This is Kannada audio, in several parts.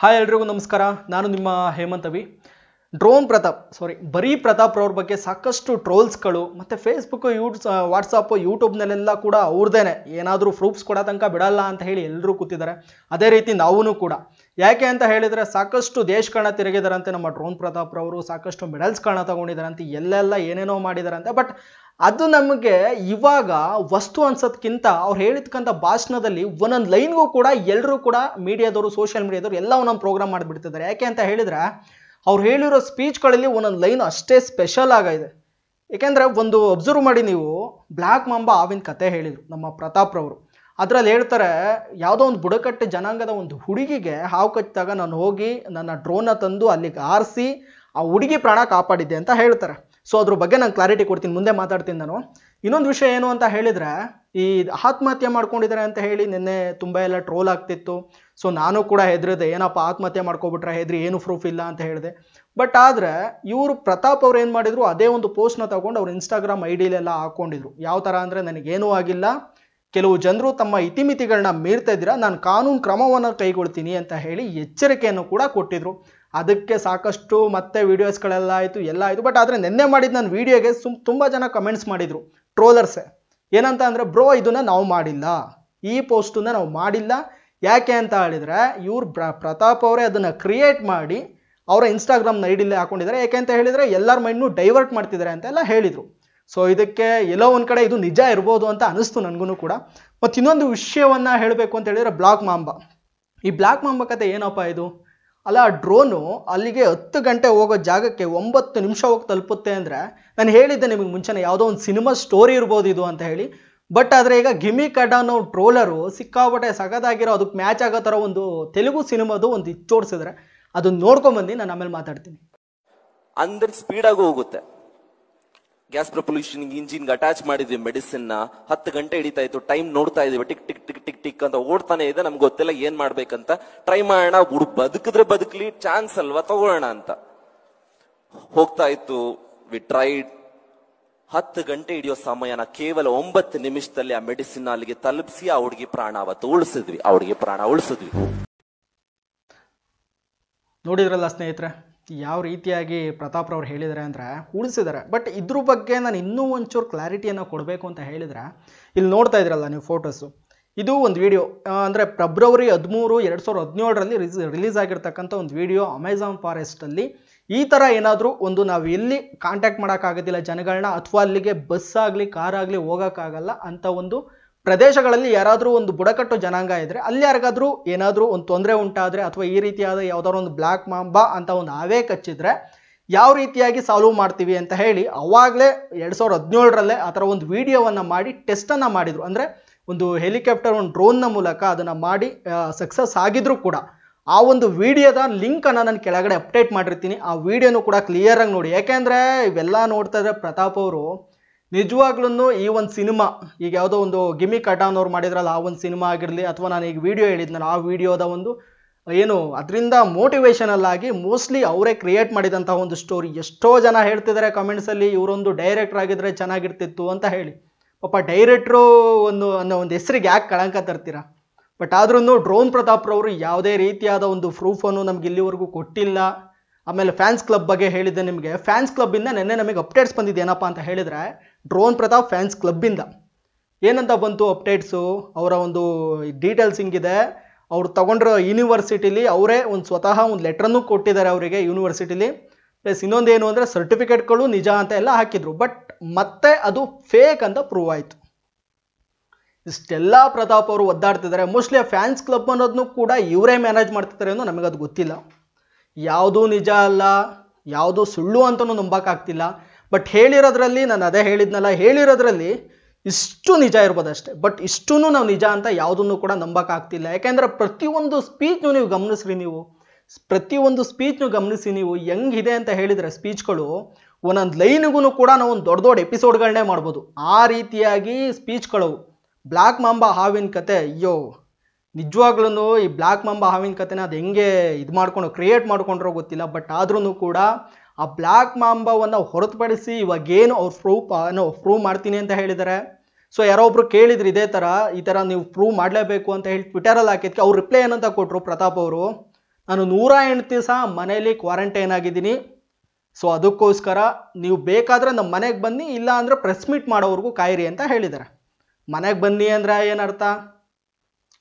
ಹಾಯ್ ಎಲ್ರಿಗೂ ನಮಸ್ಕಾರ ನಾನು ನಿಮ್ಮ ಹೇಮಂತವಿ ಡ್ರೋನ್ ಪ್ರತಾಪ್ ಸಾರಿ ಬರೀ ಪ್ರತಾಪ್ ಅವ್ರ ಬಗ್ಗೆ ಸಾಕಷ್ಟು ಟ್ರೋಲ್ಸ್ಗಳು ಮತ್ತು ಫೇಸ್ಬುಕ್ಕು ಯೂಟ್ಸ್ ವಾಟ್ಸಪ್ಪು ಯೂಟ್ಯೂಬ್ನಲ್ಲೆಲ್ಲ ಕೂಡ ಅವ್ರದ್ದೇನೆ ಏನಾದರೂ ಪ್ರೂಫ್ಸ್ ಕೊಡೋ ತನಕ ಬಿಡಲ್ಲ ಅಂತ ಹೇಳಿ ಎಲ್ಲರೂ ಕೂತಿದ್ದಾರೆ ಅದೇ ರೀತಿ ನಾವೂ ಕೂಡ ಯಾಕೆ ಅಂತ ಹೇಳಿದರೆ ಸಾಕಷ್ಟು ದೇಶಗಳನ್ನ ತಿರುಗಿದಾರಂತೆ ನಮ್ಮ ಡ್ರೋನ್ ಪ್ರತಾಪ್ರವರು ಸಾಕಷ್ಟು ಮೆಡಲ್ಸ್ಗಳನ್ನ ಅಂತ ಎಲ್ಲೆಲ್ಲ ಏನೇನೋ ಮಾಡಿದಾರಂತೆ ಬಟ್ ಅದು ನಮಗೆ ಇವಾಗ ವಸ್ತು ಅನ್ಸೋದ್ಕಿಂತ ಅವ್ರು ಹೇಳಿದ್ಕಂಥ ಭಾಷಣದಲ್ಲಿ ಒಂದೊಂದು ಲೈನ್ಗೂ ಕೂಡ ಎಲ್ಲರೂ ಕೂಡ ಮೀಡಿಯಾದವರು ಸೋಷಿಯಲ್ ಮೀಡಿಯಾದವರು ಎಲ್ಲ ಒಂದೊಂದು ಪ್ರೋಗ್ರಾಮ್ ಮಾಡಿಬಿಡ್ತಿದ್ದಾರೆ ಯಾಕೆ ಅಂತ ಹೇಳಿದ್ರೆ ಅವ್ರು ಹೇಳಿರೋ ಸ್ಪೀಚ್ಗಳಲ್ಲಿ ಒಂದೊಂದು ಲೈನ್ ಅಷ್ಟೇ ಸ್ಪೆಷಲ್ ಆಗಿದೆ ಏಕೆಂದ್ರೆ ಒಂದು ಅಬ್ಸರ್ವ್ ಮಾಡಿ ನೀವು ಬ್ಲ್ಯಾಕ್ ಮಾಂಬಾ ಆವಿನ ಕತೆ ಹೇಳಿದರು ನಮ್ಮ ಪ್ರತಾಪ್ರವರು ಅದರಲ್ಲಿ ಹೇಳ್ತಾರೆ ಯಾವುದೋ ಒಂದು ಬುಡಕಟ್ಟು ಜನಾಂಗದ ಒಂದು ಹುಡುಗಿಗೆ ಹಾವು ಕಚ್ಚಿದಾಗ ನಾನು ಹೋಗಿ ನನ್ನ ಡ್ರೋನ ತಂದು ಅಲ್ಲಿಗೆ ಆರಿಸಿ ಆ ಹುಡುಗಿ ಪ್ರಾಣ ಕಾಪಾಡಿದ್ದೆ ಅಂತ ಹೇಳ್ತಾರೆ ಸೊ ಅದ್ರ ಬಗ್ಗೆ ನಾನು ಕ್ಲಾರಿಟಿ ಕೊಡ್ತೀನಿ ಮುಂದೆ ಮಾತಾಡ್ತೀನಿ ನಾನು ಇನ್ನೊಂದು ವಿಷಯ ಏನು ಅಂತ ಹೇಳಿದರೆ ಈ ಆತ್ಮಹತ್ಯೆ ಮಾಡ್ಕೊಂಡಿದ್ದಾರೆ ಅಂತ ಹೇಳಿ ನಿನ್ನೆ ತುಂಬ ಎಲ್ಲ ಟ್ರೋಲ್ ಆಗ್ತಿತ್ತು ಸೊ ನಾನು ಕೂಡ ಹೆದರಿದೆ ಏನಪ್ಪ ಆತ್ಮಹತ್ಯೆ ಮಾಡ್ಕೊಬಿಟ್ರೆ ಹೆದ್ರಿ ಏನು ಪ್ರೂಫ್ ಇಲ್ಲ ಅಂತ ಹೇಳಿದೆ ಬಟ್ ಆದರೆ ಇವರು ಪ್ರತಾಪ್ ಅವ್ರು ಏನು ಮಾಡಿದ್ರು ಅದೇ ಒಂದು ಪೋಸ್ಟ್ನ ತಗೊಂಡು ಅವ್ರು ಇನ್ಸ್ಟಾಗ್ರಾಮ್ ಐ ಡಿಲೆಲ್ಲ ಹಾಕ್ಕೊಂಡಿದ್ರು ಯಾವ ಥರ ಅಂದರೆ ನನಗೇನೂ ಆಗಿಲ್ಲ ಕೆಲವು ಜನರು ತಮ್ಮ ಇತಿಮಿತಿಗಳನ್ನ ಮೀರ್ತಾ ಇದ್ದೀರಾ ನಾನು ಕಾನೂನು ಕ್ರಮವನ್ನು ಕೈಗೊಳ್ತೀನಿ ಅಂತ ಹೇಳಿ ಎಚ್ಚರಿಕೆಯನ್ನು ಕೂಡ ಕೊಟ್ಟಿದ್ರು ಅದಕ್ಕೆ ಸಾಕಷ್ಟು ಮತ್ತೆ ವೀಡಿಯೋಸ್ಗಳೆಲ್ಲ ಆಯಿತು ಎಲ್ಲ ಆಯಿತು ಬಟ್ ಆದರೆ ನಿನ್ನೆ ಮಾಡಿದ ನನ್ನ ವೀಡಿಯೋಗೆ ಸುಮ್ ತುಂಬ ಜನ ಕಮೆಂಟ್ಸ್ ಮಾಡಿದರು ಟ್ರೋಲರ್ಸೆ ಏನಂತ ಅಂದರೆ ಬ್ರೋ ಇದನ್ನು ನಾವು ಮಾಡಿಲ್ಲ ಈ ಪೋಸ್ಟನ್ನು ನಾವು ಮಾಡಿಲ್ಲ ಯಾಕೆ ಅಂತ ಹೇಳಿದರೆ ಇವ್ರು ಪ್ರ ಪ್ರತಾಪ್ ಅವರೇ ಅದನ್ನು ಕ್ರಿಯೇಟ್ ಮಾಡಿ ಅವರ ಇನ್ಸ್ಟಾಗ್ರಾಮ್ ಐಡಿಲ್ಲೇ ಹಾಕೊಂಡಿದ್ದಾರೆ ಯಾಕೆ ಅಂತ ಹೇಳಿದರೆ ಎಲ್ಲರ ಮೈಂಡ್ನು ಡೈವರ್ಟ್ ಮಾಡ್ತಿದ್ದಾರೆ ಅಂತೆಲ್ಲ ಹೇಳಿದರು ಸೊ ಇದಕ್ಕೆ ಎಲ್ಲೋ ಒಂದು ಕಡೆ ಇದು ನಿಜ ಇರ್ಬೋದು ಅಂತ ಅನಿಸ್ತು ನನಗೂ ಕೂಡ ಮತ್ತು ಇನ್ನೊಂದು ವಿಷಯವನ್ನು ಹೇಳಬೇಕು ಅಂತ ಹೇಳಿದರೆ ಬ್ಲಾಕ್ ಮಾಂಬ ಈ ಬ್ಲಾಕ್ ಮಾಂಬ ಕತೆ ಏನಪ್ಪ ಇದು ಅಲ್ಲ ಆ ಡ್ರೋನು ಅಲ್ಲಿಗೆ ಹತ್ತು ಗಂಟೆ ಹೋಗೋ ಜಾಗಕ್ಕೆ ಒಂಬತ್ತು ನಿಮಿಷ ಹೋಗಿ ತಲುಪುತ್ತೆ ಅಂದರೆ ನಾನು ಹೇಳಿದ್ದೆ ನಿಮಗೆ ಮುಂಚೆನೇ ಯಾವುದೋ ಒಂದು ಸಿನಿಮಾ ಸ್ಟೋರಿ ಇರ್ಬೋದು ಇದು ಅಂತ ಹೇಳಿ ಬಟ್ ಆದರೆ ಈಗ ಗಿಮಿ ಅನ್ನೋ ಟ್ರೋಲರು ಸಿಕ್ಕಾಬಟ್ಟೆ ಸಗದಾಗಿರೋ ಅದಕ್ಕೆ ಮ್ಯಾಚ್ ಆಗೋ ಥರ ಒಂದು ತೆಲುಗು ಸಿನಿಮಾದು ಒಂದು ಚೋಡ್ಸಿದ್ರೆ ಅದನ್ನ ನೋಡ್ಕೊಂಬಂದು ನಾನು ಆಮೇಲೆ ಮಾತಾಡ್ತೀನಿ ಅಂದ್ರೆ ಸ್ಪೀಡಾಗೂ ಹೋಗುತ್ತೆ ಗ್ಯಾಸ್ ಪ್ರಪೊಲ್ಯೂಷನ್ ಇಂಜಿನ್ಗೆ ಅಟ್ಯಾಚ್ ಮಾಡಿದ್ವಿ ಮೆಡಿಸಿನ್ ನ ಹತ್ತು ಗಂಟೆ ಹಿಡಿತಾ ಇತ್ತು ಟೈಮ್ ನೋಡ್ತಾ ಇದೀವಿ tick tick tick tick tick ಅಂತ ಓಡ್ತಾನೆ ಇದೆ ನಮ್ಗೆ ಗೊತ್ತಿಲ್ಲ ಏನ್ ಮಾಡ್ಬೇಕಂತ ಟ್ರೈ ಮಾಡೋಣ ಹುಡುಗ ಬದುಕಿದ್ರೆ ಬದುಕಲಿ ಚಾನ್ಸ್ ಅಲ್ವಾ ತಗೊಳ್ಳೋಣ ಅಂತ ಹೋಗ್ತಾ ಇತ್ತು ವಿ ಟ್ರೈಡ್ ಹತ್ತು ಗಂಟೆ ಹಿಡಿಯೋ ಸಮಯನ ಕೇವಲ ಒಂಬತ್ತು ನಿಮಿಷದಲ್ಲಿ ಆ ಮೆಡಿಸಿನ್ ಅಲ್ಲಿಗೆ ತಲುಪಿಸಿ ಆ ಹುಡುಗಿ ಪ್ರಾಣ ಅವತ್ತು ಉಳಿಸಿದ್ವಿ ಅವಳಿಗೆ ಪ್ರಾಣ ಉಳಿಸಿದ್ವಿ ನೋಡಿದ್ರಲ್ಲ ಸ್ನೇಹಿತರೆ ಯಾವ ರೀತಿಯಾಗಿ ಪ್ರತಾಪ್ರವ್ರು ಹೇಳಿದ್ದಾರೆ ಅಂದರೆ ಉಳಿಸಿದ್ದಾರೆ ಬಟ್ ಇದ್ರ ಬಗ್ಗೆ ನಾನು ಇನ್ನೂ ಒಂಚೂರು ಕ್ಲಾರಿಟಿಯನ್ನು ಕೊಡಬೇಕು ಅಂತ ಹೇಳಿದರೆ ಇಲ್ಲಿ ನೋಡ್ತಾ ಇದ್ರಲ್ಲ ನೀವು ಫೋಟೋಸು ಇದು ಒಂದು ವಿಡಿಯೋ ಅಂದರೆ ಫೆಬ್ರವರಿ ಹದಿಮೂರು ಎರಡು ಸಾವಿರದ ಹದಿನೇಳರಲ್ಲಿ ರಿಲೀಸ್ ರಿಲೀಸ್ ಆಗಿರ್ತಕ್ಕಂಥ ಒಂದು ವಿಡಿಯೋ ಅಮೆಝಾನ್ ಫಾರೆಸ್ಟಲ್ಲಿ ಈ ಥರ ಏನಾದರೂ ಒಂದು ನಾವು ಎಲ್ಲಿ ಕಾಂಟ್ಯಾಕ್ಟ್ ಮಾಡೋಕ್ಕಾಗೋದಿಲ್ಲ ಜನಗಳನ್ನ ಅಥವಾ ಅಲ್ಲಿಗೆ ಬಸ್ ಆಗಲಿ ಕಾರ್ ಆಗಲಿ ಹೋಗೋಕ್ಕಾಗಲ್ಲ ಅಂಥ ಒಂದು ಪ್ರದೇಶಗಳಲ್ಲಿ ಯಾರಾದರೂ ಒಂದು ಬುಡಕಟ್ಟು ಜನಾಂಗ ಇದ್ದರೆ ಅಲ್ಲಿ ಯಾರಿಗಾದರೂ ಏನಾದರೂ ಒಂದು ತೊಂದರೆ ಉಂಟಾದರೆ ಅಥವಾ ಈ ರೀತಿಯಾದ ಯಾವುದಾದ್ರು ಒಂದು ಬ್ಲ್ಯಾಕ್ ಮಾಂಬಾ ಅಂತ ಒಂದು ಆವೇ ಕಚ್ಚಿದ್ರೆ ಯಾವ ರೀತಿಯಾಗಿ ಸಾಲ್ವ್ ಮಾಡ್ತೀವಿ ಅಂತ ಹೇಳಿ ಅವಾಗಲೇ ಎರಡು ಸಾವಿರದ ಹದಿನೇಳರಲ್ಲೇ ಆ ಥರ ಒಂದು ವಿಡಿಯೋವನ್ನು ಮಾಡಿ ಟೆಸ್ಟನ್ನು ಮಾಡಿದರು ಅಂದರೆ ಒಂದು ಹೆಲಿಕಾಪ್ಟರ್ ಒಂದು ಡ್ರೋನ್ನ ಮೂಲಕ ಅದನ್ನು ಮಾಡಿ ಸಕ್ಸಸ್ ಆಗಿದ್ರೂ ಕೂಡ ಆ ಒಂದು ವಿಡಿಯೋದ ಲಿಂಕನ್ನು ನಾನು ಕೆಳಗಡೆ ಅಪ್ಡೇಟ್ ಮಾಡಿರ್ತೀನಿ ಆ ವಿಡಿಯೋನು ಕೂಡ ಕ್ಲಿಯರಾಗಿ ನೋಡಿ ಯಾಕೆಂದರೆ ಇವೆಲ್ಲ ನೋಡ್ತಾ ಇದ್ರೆ ಪ್ರತಾಪ್ ಅವರು ನಿಜವಾಗ್ಲೂ ಈ ಒಂದು ಸಿನಿಮಾ ಈಗ ಯಾವುದೋ ಒಂದು ಗಿಮಿ ಕಟಾನವ್ರು ಮಾಡಿದ್ರಲ್ಲ ಆ ಒಂದು ಸಿನಿಮಾ ಆಗಿರಲಿ ಅಥವಾ ನಾನು ಈಗ ವಿಡಿಯೋ ಹೇಳಿದ್ನಲ್ಲ ಆ ವಿಡಿಯೋದ ಒಂದು ಏನು ಅದರಿಂದ ಮೋಟಿವೇಶನಲ್ಲಾಗಿ ಮೋಸ್ಟ್ಲಿ ಅವರೇ ಕ್ರಿಯೇಟ್ ಮಾಡಿದಂತಹ ಒಂದು ಸ್ಟೋರಿ ಎಷ್ಟೋ ಜನ ಹೇಳ್ತಿದ್ದಾರೆ ಕಮೆಂಟ್ಸಲ್ಲಿ ಇವರೊಂದು ಡೈರೆಕ್ಟರ್ ಆಗಿದ್ರೆ ಚೆನ್ನಾಗಿರ್ತಿತ್ತು ಅಂತ ಹೇಳಿ ಪಾಪ ಡೈರೆಕ್ಟ್ರು ಒಂದು ಅನ್ನೋ ಒಂದು ಹೆಸರಿಗೆ ಯಾಕೆ ಕಳಂಕ ತರ್ತೀರಾ ಬಟ್ ಆದ್ರೂ ಡ್ರೋನ್ ಪ್ರತಾಪ್ರವರು ಯಾವುದೇ ರೀತಿಯಾದ ಒಂದು ಪ್ರೂಫನ್ನು ನಮ್ಗೆ ಇಲ್ಲಿವರೆಗೂ ಕೊಟ್ಟಿಲ್ಲ ಆಮೇಲೆ ಫ್ಯಾನ್ಸ್ ಕ್ಲಬ್ ಬಗ್ಗೆ ಹೇಳಿದ್ದೆ ನಿಮಗೆ ಫ್ಯಾನ್ಸ್ ಕ್ಲಬ್ ಇಂದ ನಿನ್ನೆ ನಮಗೆ ಅಪ್ಡೇಟ್ಸ್ ಬಂದಿದೆ ಅಂತ ಹೇಳಿದ್ರೆ ಡ್ರೋನ್ ಪ್ರತಾಪ್ ಫ್ಯಾನ್ಸ್ ಕ್ಲಬ್ಬಿಂದ ಏನಂತ ಬಂತು ಅಪ್ಡೇಟ್ಸು ಅವರ ಒಂದು ಡೀಟೇಲ್ಸ್ ಹಿಂಗಿದೆ ಅವ್ರು ತಗೊಂಡಿರೋ ಯೂನಿವರ್ಸಿಟಿಲಿ ಅವರೇ ಒಂದು ಸ್ವತಃ ಒಂದು ಲೆಟ್ರನ್ನು ಕೊಟ್ಟಿದ್ದಾರೆ ಅವರಿಗೆ ಯೂನಿವರ್ಸಿಟಿಲಿ ಪ್ಲಸ್ ಇನ್ನೊಂದೇನು ಅಂದರೆ ಸರ್ಟಿಫಿಕೇಟ್ಗಳು ನಿಜ ಅಂತ ಎಲ್ಲ ಹಾಕಿದ್ರು ಬಟ್ ಮತ್ತೆ ಅದು ಫೇಕ್ ಅಂತ ಪ್ರೂವ್ ಆಯಿತು ಇಷ್ಟೆಲ್ಲ ಪ್ರತಾಪ್ ಅವರು ಒದ್ದಾಡ್ತಿದ್ದಾರೆ ಮೋಸ್ಟ್ಲಿ ಫ್ಯಾನ್ಸ್ ಕ್ಲಬ್ ಅನ್ನೋದನ್ನು ಕೂಡ ಇವರೇ ಮ್ಯಾನೇಜ್ ಮಾಡ್ತಿದ್ದಾರೆ ಅನ್ನೋ ನಮಗದು ಗೊತ್ತಿಲ್ಲ ಯಾವುದೂ ನಿಜ ಅಲ್ಲ ಯಾವುದು ಸುಳ್ಳು ಅಂತಲೂ ನಂಬೋಕ್ಕಾಗ್ತಿಲ್ಲ ಬಟ್ ಹೇಳಿರೋದ್ರಲ್ಲಿ ನಾನು ಅದೇ ಹೇಳಿದ್ನಲ್ಲ ಹೇಳಿರೋದ್ರಲ್ಲಿ ಇಷ್ಟು ನಿಜ ಇರ್ಬೋದು ಅಷ್ಟೇ ಬಟ್ ಇಷ್ಟೂ ನಾವು ನಿಜ ಅಂತ ಯಾವುದನ್ನು ಕೂಡ ನಂಬಕ್ಕಾಗ್ತಿಲ್ಲ ಯಾಕೆಂದ್ರೆ ಪ್ರತಿಯೊಂದು ಸ್ಪೀಚ್ನು ನೀವು ಗಮನಿಸ್ರಿ ನೀವು ಪ್ರತಿಯೊಂದು ಸ್ಪೀಚ್ನು ಗಮನಿಸಿ ನೀವು ಹೆಂಗಿದೆ ಅಂತ ಹೇಳಿದರೆ ಸ್ಪೀಚ್ಗಳು ಒಂದೊಂದು ಲೈನಿಗೂ ಕೂಡ ನಾವು ಒಂದು ದೊಡ್ಡ ದೊಡ್ಡ ಎಪಿಸೋಡ್ಗಳನ್ನೇ ಮಾಡ್ಬೋದು ಆ ರೀತಿಯಾಗಿ ಸ್ಪೀಚ್ಗಳು ಬ್ಲ್ಯಾಕ್ ಮಾಂಬಾ ಹಾವಿನ ಕತೆ ಅಯ್ಯೋ ನಿಜವಾಗ್ಲೂ ಈ ಬ್ಲ್ಯಾಕ್ ಮಾಂಬಾ ಹಾವಿನ ಕತೆನ ಅದು ಹೆಂಗೆ ಇದು ಮಾಡ್ಕೊಂಡು ಕ್ರಿಯೇಟ್ ಮಾಡ್ಕೊಂಡ್ರೋ ಗೊತ್ತಿಲ್ಲ ಬಟ್ ಆದ್ರೂ ಕೂಡ ಆ ಬ್ಲ್ಯಾಕ್ ಮಾಂಬವನ್ನು ಹೊರತುಪಡಿಸಿ ಇವಾಗೇನು ಅವ್ರು ಪ್ರೂವ್ ನೋ ಪ್ರೂವ್ ಮಾಡ್ತೀನಿ ಅಂತ ಹೇಳಿದ್ದಾರೆ ಸೊ ಯಾರೋ ಒಬ್ರು ಕೇಳಿದ್ರು ಇದೇ ಥರ ಈ ಥರ ನೀವು ಪ್ರೂವ್ ಮಾಡಲೇಬೇಕು ಅಂತ ಹೇಳಿ ಟ್ವಿಟರಲ್ಲಿ ಹಾಕಿದ್ಕೆ ಅವ್ರು ರಿಪ್ಲೈ ಏನಂತ ಕೊಟ್ಟರು ಪ್ರತಾಪ್ ಅವರು ನಾನು ನೂರ ಎಂಟು ದಿವಸ ಮನೆಯಲ್ಲಿ ಕ್ವಾರಂಟೈನ್ ಆಗಿದ್ದೀನಿ ಸೊ ಅದಕ್ಕೋಸ್ಕರ ನೀವು ಬೇಕಾದರೆ ನಮ್ಮ ಮನೆಗೆ ಬನ್ನಿ ಇಲ್ಲ ಅಂದರೆ ಪ್ರೆಸ್ ಮೀಟ್ ಮಾಡೋವ್ರಿಗೂ ಕಾಯಿರಿ ಅಂತ ಹೇಳಿದ್ದಾರೆ ಮನೆಗೆ ಬನ್ನಿ ಅಂದರೆ ಏನರ್ಥ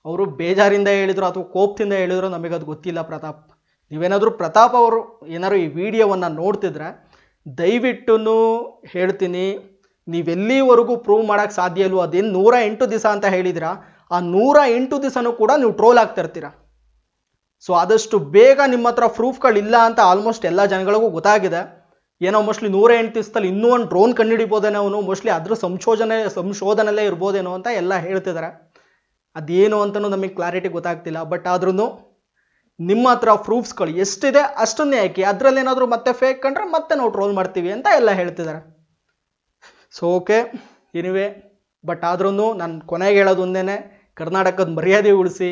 ಅವರು ಬೇಜಾರಿಂದ ಹೇಳಿದರು ಅಥವಾ ಕೋಪದಿಂದ ಹೇಳಿದ್ರು ನಮಗದು ಗೊತ್ತಿಲ್ಲ ಪ್ರತಾಪ್ ನೀವೇನಾದರೂ ಪ್ರತಾಪ್ ಅವರು ಏನಾದ್ರು ಈ ವಿಡಿಯೋವನ್ನು ನೋಡ್ತಿದ್ರೆ ದಯವಿಟ್ಟು ಹೇಳ್ತೀನಿ ನೀವೆಲ್ಲಿವರೆಗೂ ಪ್ರೂವ್ ಮಾಡೋಕ್ಕೆ ಸಾಧ್ಯ ಇಲ್ವೋ ಅದೇನು ನೂರ ಎಂಟು ದಿವಸ ಅಂತ ಹೇಳಿದ್ರ ಆ ನೂರ ಎಂಟು ದಿವಸನೂ ಕೂಡ ನೀವು ಟ್ರೋಲ್ ಆಗ್ತಿರ್ತೀರ ಸೊ ಆದಷ್ಟು ಬೇಗ ನಿಮ್ಮ ಹತ್ರ ಪ್ರೂಫ್ಗಳಿಲ್ಲ ಅಂತ ಆಲ್ಮೋಸ್ಟ್ ಎಲ್ಲ ಜನಗಳಿಗೂ ಗೊತ್ತಾಗಿದೆ ಏನೋ ಮೋಸ್ಟ್ಲಿ ನೂರ ಎಂಟು ದಿವಸದಲ್ಲಿ ಇನ್ನೂ ಒಂದು ಡ್ರೋನ್ ಕಂಡುಹಿಡಿಬೋದೇನೋ ಅವನು ಮೋಸ್ಟ್ಲಿ ಅದ್ರ ಸಂಶೋಧನೆ ಸಂಶೋಧನೆಲ್ಲೇ ಇರ್ಬೋದೇನೋ ಅಂತ ಎಲ್ಲ ಹೇಳ್ತಿದ್ದಾರೆ ಅದೇನು ಅಂತಲೂ ನಮಗೆ ಕ್ಲಾರಿಟಿ ಗೊತ್ತಾಗ್ತಿಲ್ಲ ಬಟ್ ಆದ್ರೂ ನಿಮ್ಮ ಹತ್ರ ಪ್ರೂಫ್ಸ್ಗಳು ಎಷ್ಟಿದೆ ಅಷ್ಟನ್ನೇ ಹಾಕಿ ಅದರಲ್ಲಿ ಏನಾದರೂ ಮತ್ತೆ ಫೇಕ್ ಕಂಡ್ರೆ ಮತ್ತೆ ನಾವು ಟ್ರೋಲ್ ಮಾಡ್ತೀವಿ ಅಂತ ಎಲ್ಲ ಹೇಳ್ತಿದ್ದಾರೆ ಸೊ ಓಕೆ ಇನಿವೆ ಬಟ್ ಆದ್ರೂ ನಾನು ಕೊನೆಗೆ ಹೇಳೋದು ಒಂದೇನೆ ಕರ್ನಾಟಕದ ಮರ್ಯಾದೆ ಉಳಿಸಿ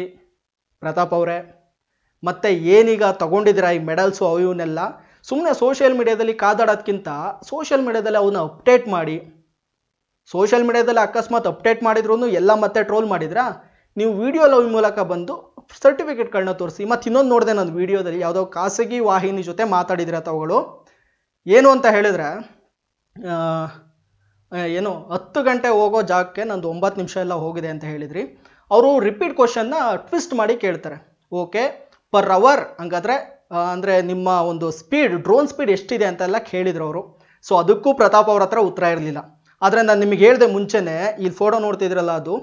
ಪ್ರತಾಪ್ ಅವರೇ ಮತ್ತೆ ಏನೀಗ ತೊಗೊಂಡಿದ್ದೀರಾ ಈ ಮೆಡಲ್ಸು ಅವು ಇವನ್ನೆಲ್ಲ ಸುಮ್ಮನೆ ಸೋಷಿಯಲ್ ಮೀಡಿಯಾದಲ್ಲಿ ಕಾದಾಡೋದಕ್ಕಿಂತ ಸೋಷಿಯಲ್ ಮೀಡಿಯಾದಲ್ಲಿ ಅವನ್ನ ಅಪ್ಡೇಟ್ ಮಾಡಿ ಸೋಷಿಯಲ್ ಮೀಡಿಯಾದಲ್ಲಿ ಅಕಸ್ಮಾತ್ ಅಪ್ಡೇಟ್ ಮಾಡಿದ್ರು ಎಲ್ಲ ಮತ್ತೆ ಟ್ರೋಲ್ ಮಾಡಿದ್ರಾ ನೀವು ವಿಡಿಯೋ ಲವ್ ಮೂಲಕ ಬಂದು ಸರ್ಟಿಫಿಕೇಟ್ಗಳನ್ನ ತೋರಿಸಿ ಮತ್ತು ಇನ್ನೊಂದು ನೋಡಿದೆ ನನ್ನ ವಿಡಿಯೋದಲ್ಲಿ ಯಾವುದೋ ಖಾಸಗಿ ವಾಹಿನಿ ಜೊತೆ ಮಾತಾಡಿದ್ರೆ ಅವುಗಳು ಏನು ಅಂತ ಹೇಳಿದ್ರೆ ಏನು ಹತ್ತು ಗಂಟೆ ಹೋಗೋ ಜಾಗಕ್ಕೆ ನಂದು ಒಂಬತ್ತು ನಿಮಿಷ ಎಲ್ಲ ಹೋಗಿದೆ ಅಂತ ಹೇಳಿದ್ರಿ ಅವರು ರಿಪೀಟ್ ಕ್ವಶನ್ನ ಟ್ವಿಸ್ಟ್ ಮಾಡಿ ಕೇಳ್ತಾರೆ ಓಕೆ ಪರ್ ಅವರ್ ಹಂಗಾದ್ರೆ ಅಂದರೆ ನಿಮ್ಮ ಒಂದು ಸ್ಪೀಡ್ ಡ್ರೋನ್ ಸ್ಪೀಡ್ ಎಷ್ಟಿದೆ ಅಂತೆಲ್ಲ ಕೇಳಿದ್ರು ಅವರು ಸೊ ಅದಕ್ಕೂ ಪ್ರತಾಪ್ ಅವ್ರ ಹತ್ರ ಉತ್ತರ ಇರಲಿಲ್ಲ ಆದರೆ ನಾನು ನಿಮಗೆ ಹೇಳಿದೆ ಮುಂಚೆನೇ ಇಲ್ಲಿ ಫೋಟೋ ನೋಡ್ತಿದ್ರಲ್ಲ ಅದು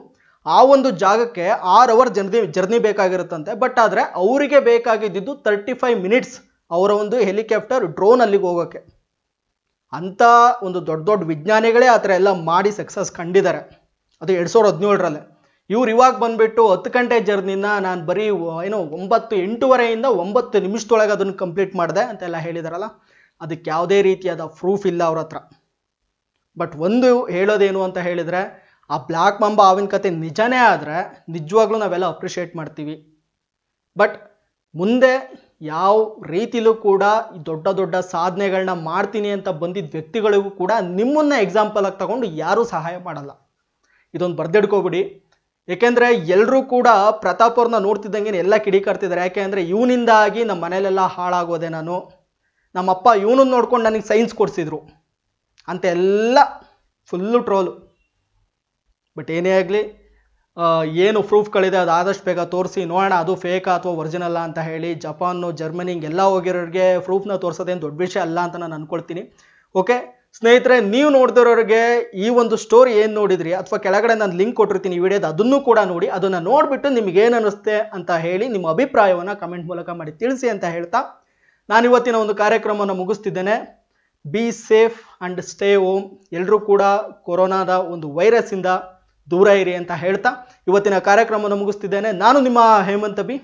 ಆ ಒಂದು ಜಾಗಕ್ಕೆ ಆರ್ ಅವರ್ ಜರ್ನಿ ಜರ್ನಿ ಬೇಕಾಗಿರುತ್ತಂತೆ ಬಟ್ ಆದರೆ ಅವರಿಗೆ ಬೇಕಾಗಿದ್ದು ತರ್ಟಿ ಫೈವ್ ಮಿನಿಟ್ಸ್ ಅವರ ಒಂದು ಹೆಲಿಕಾಪ್ಟರ್ ಡ್ರೋನ್ ಅಲ್ಲಿಗೆ ಹೋಗೋಕ್ಕೆ ಅಂಥ ಒಂದು ದೊಡ್ಡ ದೊಡ್ಡ ವಿಜ್ಞಾನಿಗಳೇ ಆ ಥರ ಎಲ್ಲ ಮಾಡಿ ಸಕ್ಸಸ್ ಕಂಡಿದ್ದಾರೆ ಅದು ಎರಡು ಸಾವಿರದ ಹದಿನೇಳರಲ್ಲೇ ಇವ್ರು ಇವಾಗ ಬಂದ್ಬಿಟ್ಟು ಹತ್ತು ಗಂಟೆ ಜರ್ನಿನ ನಾನು ಬರೀ ಏನು ಒಂಬತ್ತು ಎಂಟೂವರೆಯಿಂದ ಒಂಬತ್ತು ನಿಮಿಷದೊಳಗೆ ಅದನ್ನು ಕಂಪ್ಲೀಟ್ ಮಾಡಿದೆ ಅಂತೆಲ್ಲ ಹೇಳಿದಾರಲ್ಲ ಅದಕ್ಕೆ ಯಾವುದೇ ರೀತಿಯಾದ ಪ್ರೂಫ್ ಇಲ್ಲ ಅವ್ರ ಹತ್ರ ಬಟ್ ಒಂದು ಹೇಳೋದೇನು ಅಂತ ಹೇಳಿದರೆ ಆ ಬ್ಲ್ಯಾಕ್ ಮಂಬ ಆವಿನ ಕತೆ ನಿಜನೇ ಆದರೆ ನಿಜವಾಗ್ಲೂ ನಾವೆಲ್ಲ ಅಪ್ರಿಷಿಯೇಟ್ ಮಾಡ್ತೀವಿ ಬಟ್ ಮುಂದೆ ಯಾವ ರೀತಿಲೂ ಕೂಡ ದೊಡ್ಡ ದೊಡ್ಡ ಸಾಧನೆಗಳನ್ನ ಮಾಡ್ತೀನಿ ಅಂತ ಬಂದಿದ್ದ ವ್ಯಕ್ತಿಗಳಿಗೂ ಕೂಡ ನಿಮ್ಮನ್ನ ಆಗಿ ತಗೊಂಡು ಯಾರೂ ಸಹಾಯ ಮಾಡಲ್ಲ ಇದೊಂದು ಬರ್ದಿಡ್ಕೋಬಿಡಿ ಏಕೆಂದರೆ ಎಲ್ಲರೂ ಕೂಡ ಪ್ರತಾಪ್ ಅವ್ರನ್ನ ನೋಡ್ತಿದ್ದಂಗೆ ಎಲ್ಲ ಕಿಡಿಕಾಡ್ತಿದ್ದಾರೆ ಯಾಕೆ ಅಂದರೆ ಇವನಿಂದಾಗಿ ನಮ್ಮ ಮನೇಲೆಲ್ಲ ಹಾಳಾಗೋದೆ ನಾನು ನಮ್ಮಪ್ಪ ಇವನನ್ನು ನೋಡ್ಕೊಂಡು ನನಗೆ ಸೈನ್ಸ್ ಕೊಡಿಸಿದ್ರು ಅಂತೆಲ್ಲ ಫುಲ್ಲು ಟ್ರೋಲು ಬಟ್ ಏನೇ ಆಗಲಿ ಏನು ಪ್ರೂಫ್ಗಳಿದೆ ಅದು ಆದಷ್ಟು ಬೇಗ ತೋರಿಸಿ ನೋಡೋಣ ಅದು ಫೇಕಾ ಅಥವಾ ಒರಿಜಿನಲ್ಲ ಅಂತ ಹೇಳಿ ಜಪಾನು ಜರ್ಮನಿ ಎಲ್ಲ ಹೋಗಿರೋರಿಗೆ ಪ್ರೂಫ್ನ ತೋರಿಸೋದೇನು ದೊಡ್ಡ ವಿಷಯ ಅಲ್ಲ ಅಂತ ನಾನು ಅಂದ್ಕೊಳ್ತೀನಿ ಓಕೆ ಸ್ನೇಹಿತರೆ ನೀವು ನೋಡ್ದಿರೋರಿಗೆ ಈ ಒಂದು ಸ್ಟೋರಿ ಏನು ನೋಡಿದ್ರಿ ಅಥವಾ ಕೆಳಗಡೆ ನಾನು ಲಿಂಕ್ ಕೊಟ್ಟಿರ್ತೀನಿ ಈ ವಿಡಿಯೋದು ಅದನ್ನು ಕೂಡ ನೋಡಿ ಅದನ್ನು ನೋಡಿಬಿಟ್ಟು ನಿಮ್ಗೇನು ಅನ್ನಿಸುತ್ತೆ ಅಂತ ಹೇಳಿ ನಿಮ್ಮ ಅಭಿಪ್ರಾಯವನ್ನು ಕಮೆಂಟ್ ಮೂಲಕ ಮಾಡಿ ತಿಳಿಸಿ ಅಂತ ಹೇಳ್ತಾ ನಾನು ಇವತ್ತಿನ ಒಂದು ಕಾರ್ಯಕ್ರಮವನ್ನು ಮುಗಿಸ್ತಿದ್ದೇನೆ be safe and stay home ಎಲ್ಲರೂ ಕೂಡ ಕೊರೋನಾದ ಒಂದು ವೈರಸ್ಸಿಂದ ದೂರ ಇರಿ ಅಂತ ಹೇಳ್ತಾ ಇವತ್ತಿನ ಕಾರ್ಯಕ್ರಮವನ್ನು ಮುಗಿಸ್ತಿದ್ದೇನೆ ನಾನು ನಿಮ್ಮ ಹೇಮಂತ ಬಿ